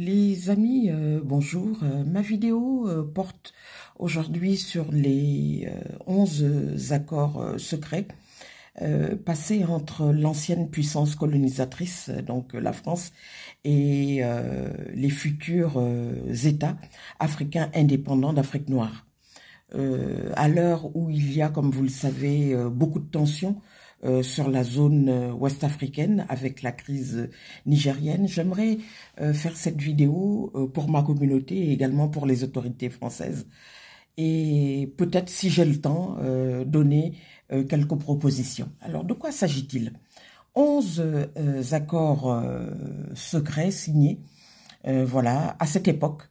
Les amis, euh, bonjour. Euh, ma vidéo euh, porte aujourd'hui sur les 11 accords secrets passés entre l'ancienne puissance colonisatrice, donc la France, et les futurs États africains indépendants d'Afrique noire. à l'heure où il y a, comme vous le savez, beaucoup de tensions euh, sur la zone euh, ouest africaine avec la crise nigérienne. J'aimerais euh, faire cette vidéo pour ma communauté et également pour les autorités françaises. Et peut-être, si j'ai le temps, donner quelques propositions. Alors, de quoi s'agit-il Onze accords secrets signés, voilà, à cette époque,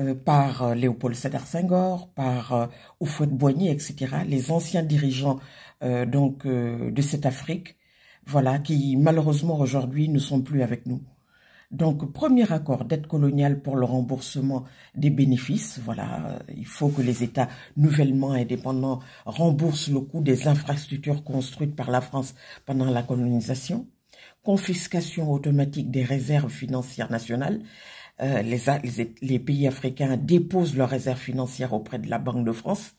euh, par euh, Léopold Sédar Senghor, par Houphouet euh, Boigny, etc., les anciens dirigeants donc de cette Afrique, voilà, qui malheureusement aujourd'hui ne sont plus avec nous. Donc, premier accord d'aide coloniale pour le remboursement des bénéfices. Voilà, il faut que les États nouvellement indépendants remboursent le coût des infrastructures construites par la France pendant la colonisation. Confiscation automatique des réserves financières nationales. Euh, les, les, pays africains déposent leurs réserves financières auprès de la Banque de France.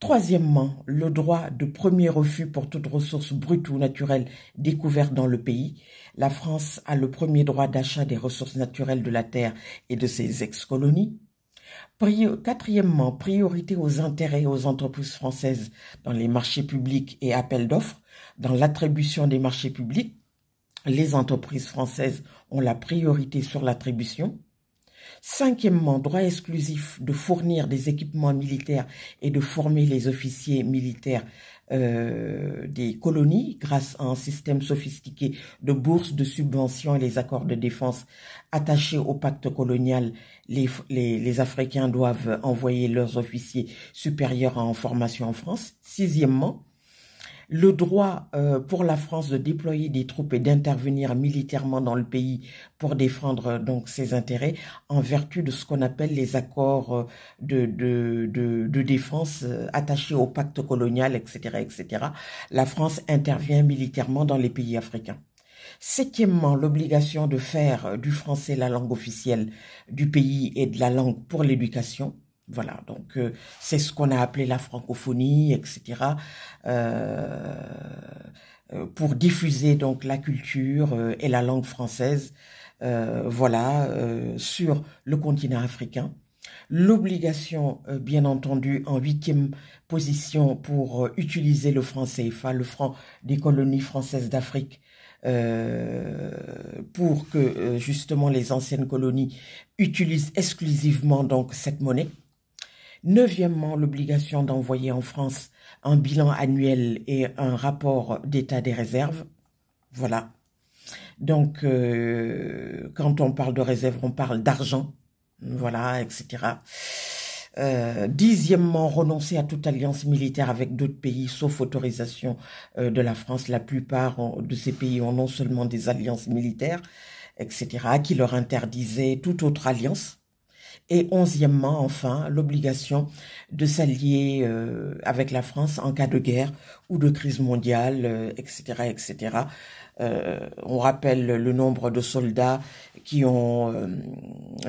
Troisièmement, le droit de premier refus pour toute ressource brute ou naturelle découverte dans le pays. La France a le premier droit d'achat des ressources naturelles de la terre et de ses ex-colonies. Quatrièmement, priorité aux intérêts et aux entreprises françaises dans les marchés publics et appels d'offres, dans l'attribution des marchés publics, les entreprises françaises ont la priorité sur l'attribution. Cinquièmement, droit exclusif de fournir des équipements militaires et de former les officiers militaires euh, des colonies grâce à un système sophistiqué de bourses, de subventions et les accords de défense attachés au pacte colonial. Les, les Africains doivent envoyer leurs officiers supérieurs en formation en France. Sixièmement, le droit euh, pour la France de déployer des troupes et d'intervenir militairement dans le pays pour défendre euh, donc ses intérêts en vertu de ce qu'on appelle les accords euh, de, de, de, de défense attachés au pacte colonial, etc., etc. La France intervient militairement dans les pays africains. Septièmement, l'obligation de faire du français la langue officielle du pays et de la langue pour l'éducation. Voilà, donc euh, c'est ce qu'on a appelé la francophonie, etc. Euh, euh, pour diffuser donc la culture et la langue française, voilà, sur le continent africain. L'obligation, bien entendu, en huitième position pour utiliser le franc CFA, le franc des colonies françaises d'Afrique, pour que justement les anciennes colonies utilisent exclusivement donc cette monnaie. Neuvièmement, l'obligation d'envoyer en France un bilan annuel et un rapport d'état des réserves. Voilà. Donc, euh, quand on parle de réserve, on parle d'argent. Voilà, etc. Euh, dixièmement, renoncer à toute alliance militaire avec d'autres pays, sauf autorisation euh, de la France. La plupart de ces pays ont non seulement des alliances militaires, etc., qui leur interdisaient toute autre alliance. Et onzièmement, enfin, l'obligation de s'allier euh, avec la France en cas de guerre ou de crise mondiale, etc., euh, etc. Euh, on rappelle le nombre de soldats qui ont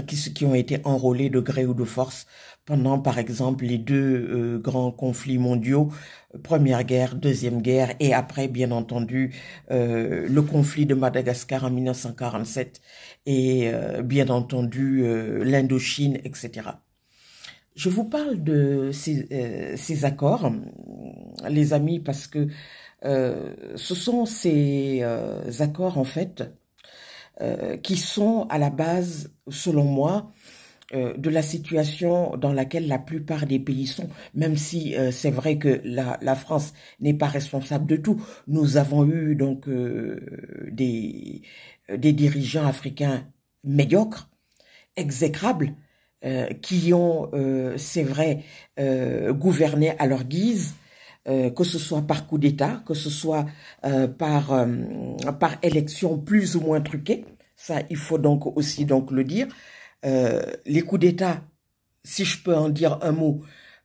qui, ont été enrôlés de gré ou de force pendant, par exemple, les deux grands conflits mondiaux Première guerre, deuxième guerre et après, bien entendu, euh, le conflit de Madagascar en 1947 et euh, bien entendu euh, l'Indochine, etc. Je vous parle de ces accords, les amis, parce que ce sont ces accords en fait qui sont à la base, selon moi, euh, de la situation dans laquelle la plupart des pays sont, même si euh, c'est vrai que la, France n'est pas responsable de tout. Nous avons eu donc euh, des, des dirigeants africains médiocres, exécrables, qui ont, c'est vrai, gouverné à leur guise, que ce soit par coup d'État, que ce soit par, par élection plus ou moins truquée. Ça, il faut donc aussi donc le dire. Euh, les coups d'État, si je peux en dire un mot,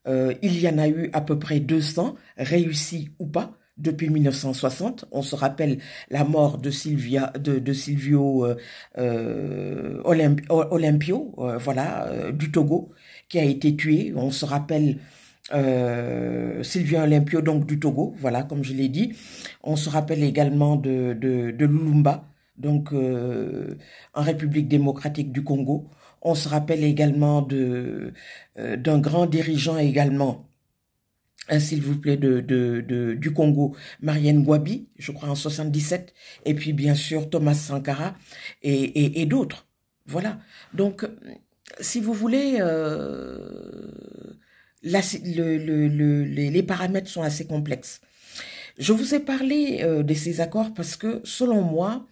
euh, il y en a eu à peu près 200, réussis ou pas, depuis 1960. On se rappelle la mort de, Sylvia, de, Silvio euh, euh Olympio, voilà, du Togo, qui a été tué. On se rappelle euh, Olimpio Olympio, donc du Togo, voilà, comme je l'ai dit. On se rappelle également de, Lulumba, donc en République démocratique du Congo. On se rappelle également de euh, d'un grand dirigeant également, hein, s'il vous plaît, de, de, du Congo, Marianne Gwabi, je crois en 77, et puis bien sûr Thomas Sankara et, et, et d'autres. Voilà. Donc, si vous voulez, euh, la, les paramètres sont assez complexes. Je vous ai parlé euh, de ces accords parce que, selon moi,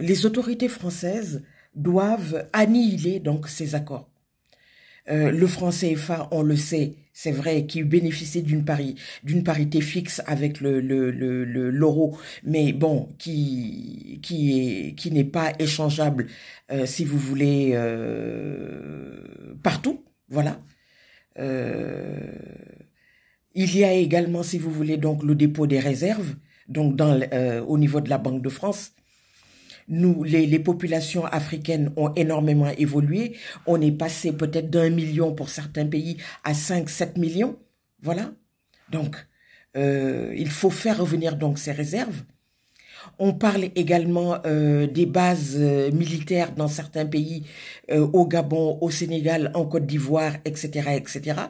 les autorités françaises doivent annihiler donc ces accords. Euh, le franc CFA, on le sait, c'est vrai, qui bénéficie d'une pari, d'une parité fixe avec le l'euro, mais bon, qui qui qui n'est pas échangeable, euh, si vous voulez, euh, partout, voilà. Euh, il y a également, si vous voulez, donc le dépôt des réserves, donc dans, au niveau de la Banque de France, nous, les, populations africaines ont énormément évolué. On est passé peut-être d'un million pour certains pays à 5-7 millions. Voilà. Donc, euh, il faut faire revenir donc ces réserves. On parle également euh, des bases euh, militaires dans certains pays, au Gabon, au Sénégal, en Côte d'Ivoire, etc., etc.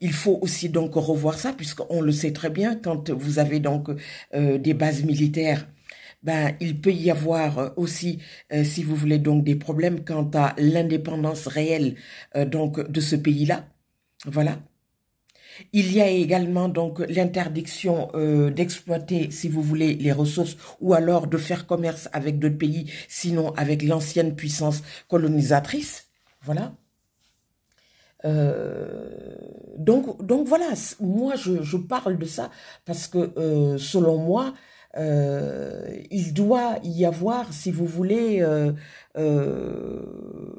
Il faut aussi donc revoir ça, puisqu'on le sait très bien, quand vous avez donc des bases militaires ben, il peut y avoir euh, aussi, euh, si vous voulez, donc des problèmes quant à l'indépendance réelle euh, donc de ce pays-là. Voilà. Il y a également donc l'interdiction d'exploiter, si vous voulez, les ressources ou alors de faire commerce avec d'autres pays, sinon avec l'ancienne puissance colonisatrice. Voilà. donc, donc voilà, moi je, parle de ça parce que selon moi, euh, il doit y avoir, si vous voulez, euh, euh,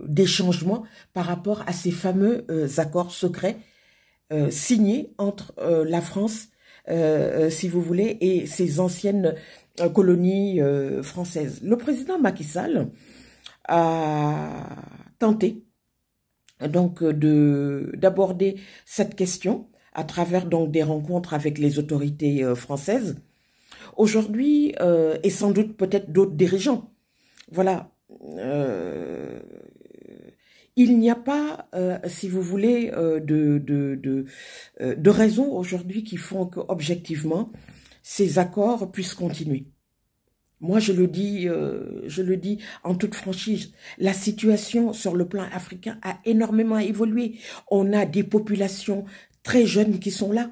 des changements par rapport à ces fameux accords secrets signés entre la France, si vous voulez, et ses anciennes colonies françaises. Le président Macky Sall a tenté donc de d'aborder cette question à travers donc des rencontres avec les autorités françaises Aujourd'hui, euh, et sans doute peut-être d'autres dirigeants, voilà, euh, il n'y a pas, euh, si vous voulez, de, de, de, raisons aujourd'hui qui font que, objectivement, ces accords puissent continuer. Moi, je le dis, je le dis en toute franchise, la situation sur le plan africain a énormément évolué. On a des populations très jeunes qui sont là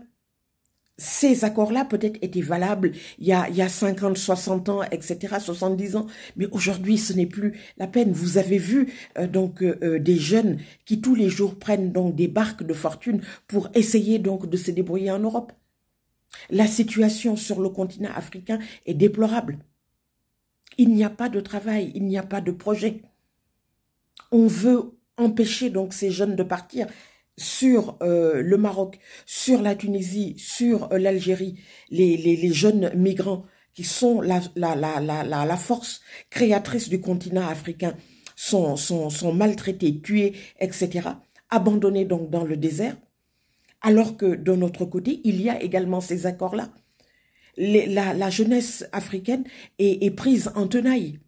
ces accords-là peut-être étaient valables il y, a, il y a 50, 60 ans, etc., 70 ans, mais aujourd'hui ce n'est plus la peine. Vous avez vu euh, donc euh, euh, des jeunes qui tous les jours prennent donc des barques de fortune pour essayer donc de se débrouiller en Europe. La situation sur le continent africain est déplorable. Il n'y a pas de travail, il n'y a pas de projet. On veut empêcher donc ces jeunes de partir sur euh, le Maroc, sur la Tunisie, sur euh, l'Algérie, les, les, jeunes migrants qui sont la, la, la, la, la force créatrice du continent africain sont, sont, sont maltraités, tués, etc., abandonnés donc dans le désert, alors que de notre côté, il y a également ces accords-là. La, la, jeunesse africaine est, est prise en tenaille.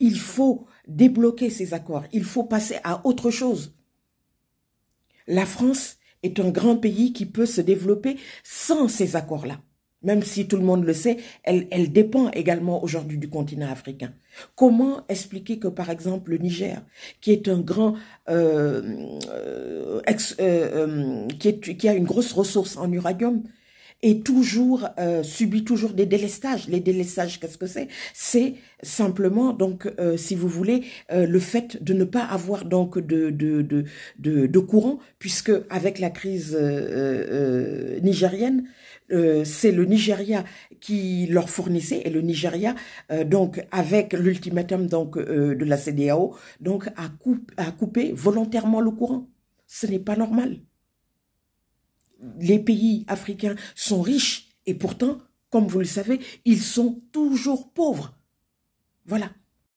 Il faut débloquer ces accords, il faut passer à autre chose. La France est un grand pays qui peut se développer sans ces accords-là. Même si tout le monde le sait, elle, dépend également aujourd'hui du continent africain. Comment expliquer que, par exemple, le Niger, qui est un grand, euh, euh, euh, qui a une grosse ressource en uranium, et toujours euh, subit toujours des délestages. Les délestages, qu'est-ce que c'est C'est simplement donc, euh, si vous voulez, euh, le fait de ne pas avoir donc de de, de, de, courant, puisque avec la crise nigérienne, c'est le Nigeria qui leur fournissait et le Nigeria donc avec l'ultimatum donc de la CDAO donc a, a coupé volontairement le courant. Ce n'est pas normal les pays africains sont riches et pourtant, comme vous le savez, ils sont toujours pauvres. Voilà.